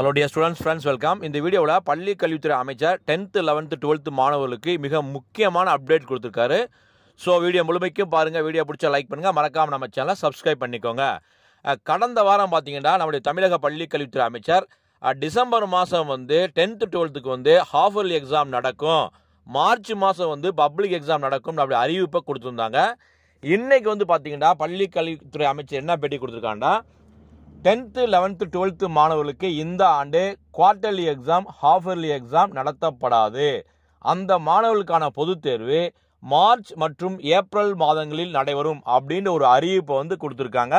hello dear students friends welcome இந்த வீடியோவில் பள்ளி கல்வித்துறை அமைச்சர் டென்த்து லெவன்த்து டுவெல்த்து மாணவர்களுக்கு மிக முக்கியமான அப்டேட் கொடுத்துருக்காரு ஸோ வீடியோ முழுமைக்கும் பாருங்கள் வீடியோ பிடிச்சா லைக் பண்ணுங்கள் மறக்காமல் நம்ம சேனலை சப்ஸ்கிரைப் பண்ணிக்கோங்க கடந்த வாரம் பார்த்தீங்கன்னா நம்முடைய தமிழக பள்ளி கல்வித்துறை அமைச்சர் டிசம்பர் மாதம் வந்து டென்த்து டுவெல்த்துக்கு வந்து ஹாஃப் எக்ஸாம் நடக்கும் மார்ச் மாதம் வந்து பப்ளிக் எக்ஸாம் நடக்கும் அப்படி அறிவிப்பை கொடுத்துருந்தாங்க இன்றைக்கு வந்து பார்த்தீங்கன்னா பள்ளி கல்வித்துறை அமைச்சர் என்ன பேட்டி கொடுத்துருக்காண்டா டென்த்து லெவன்த்து டுவெல்த்து மாணவர்களுக்கு இந்த ஆண்டு quarterly exam half yearly exam நடத்தப்படாது அந்த மாணவர்களுக்கான பொதுத் தேர்வு மார்ச் மற்றும் ஏப்ரல் மாதங்களில் நடைபெறும் அப்படின்ற ஒரு அறிவிப்பை வந்து கொடுத்துருக்காங்க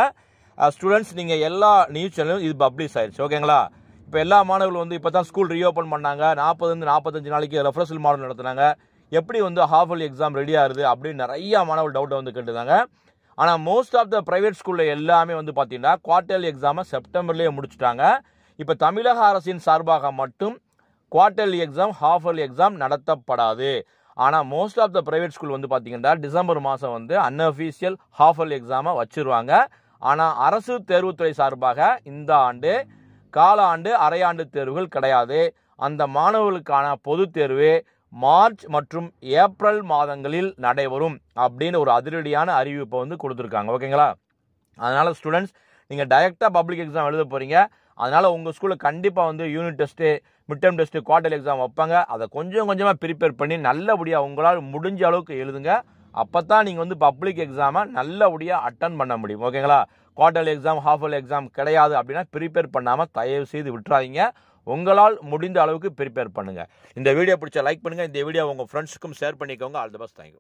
ஸ்டூடெண்ட்ஸ் நீங்கள் எல்லா நியூஸ் சேனலும் இது பப்ளிஷ் ஆயிடுச்சு ஓகேங்களா இப்போ எல்லா மாணவர்களும் வந்து இப்போ தான் ஸ்கூல் ரீஓப்பன் பண்ணாங்க நாற்பதுலேருந்து நாற்பத்தஞ்சு நாளைக்கு ரெஃபரன்சல் மாடல் நடத்துனாங்க எப்படி வந்து இயர்லி எக்ஸாம் ரெடி ஆகுது அப்படின்னு நிறையா மாணவர்கள் டவுட்டை வந்து கேட்டுருந்தாங்க ஆனால் மோஸ்ட் ஆஃப் த ப்ரைவேட் ஸ்கூலில் எல்லாமே வந்து பார்த்தீங்கன்னா குவார்டர்லி எக்ஸாமை செப்டம்பர்லேயே முடிச்சுட்டாங்க இப்போ தமிழக அரசின் சார்பாக மட்டும் quarterly exam half yearly exam நடத்தப்படாது ஆனால் most of the private school வந்து பார்த்தீங்கன்னா டிசம்பர் மாதம் வந்து அன்அஃபீஷியல் ஹாஃப் இயர்லி எக்ஸாமை வச்சுருவாங்க ஆனால் அரசு தேர்வுத்துறை சார்பாக இந்த ஆண்டு கால ஆண்டு அரையாண்டு தேர்வுகள் கிடையாது அந்த மாணவர்களுக்கான பொது தேர்வு மார்ச் மற்றும் ஏப்ரல் மாதங்களில் நடைபெறும் அப்படின்னு ஒரு அதிரடியான அறிவிப்பை வந்து கொடுத்துருக்காங்க ஓகேங்களா அதனால் ஸ்டூடெண்ட்ஸ் நீங்கள் டைரெக்டாக பப்ளிக் எக்ஸாம் எழுத போகிறீங்க அதனால் உங்கள் ஸ்கூலில் கண்டிப்பாக வந்து unit test mid test quarter exam வைப்பாங்க அதை கொஞ்சம் கொஞ்சமாக ப்ரிப்பேர் பண்ணி நல்லபடியாக உங்களால் முடிஞ்ச அளவுக்கு எழுதுங்க அப்போ தான் நீங்கள் வந்து பப்ளிக் எக்ஸாமை நல்லபடியாக அட்டன் பண்ண முடியும் ஓகேங்களா குவார்டர் எக்ஸாம் ஹாஃபல் எக்ஸாம் கிடையாது அப்படின்னா ப்ரிப்பேர் பண்ணாமல் தயவு செய்து விட்டுறாதீங்க உங்களால் முடிந்த அளவுக்கு ப்ரிப்பேர் பண்ணுங்கள் இந்த வீடியோ பிடிச்ச லைக் பண்ணுங்கள் இந்த வீடியோ உங்கள் ஃப்ரெண்ட்ஸுக்கும் ஷேர் பண்ணிக்கோங்க ஆல் தி பெஸ்ட் தேங்க்யூ